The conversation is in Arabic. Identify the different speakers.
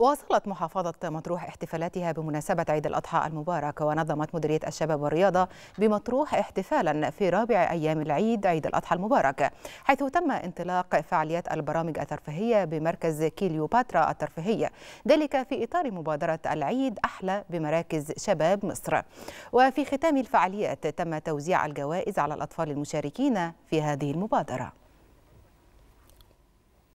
Speaker 1: واصلت محافظة مطروح احتفالاتها بمناسبة عيد الأضحى المبارك ونظمت مديرية الشباب والرياضة بمطروح احتفالا في رابع أيام العيد عيد الأضحى المبارك حيث تم انطلاق فعاليات البرامج الترفيهية بمركز كيليوباترا الترفيهية ذلك في إطار مبادرة العيد أحلى بمراكز شباب مصر وفي ختام الفعاليات تم توزيع الجوائز على الأطفال المشاركين في هذه المبادرة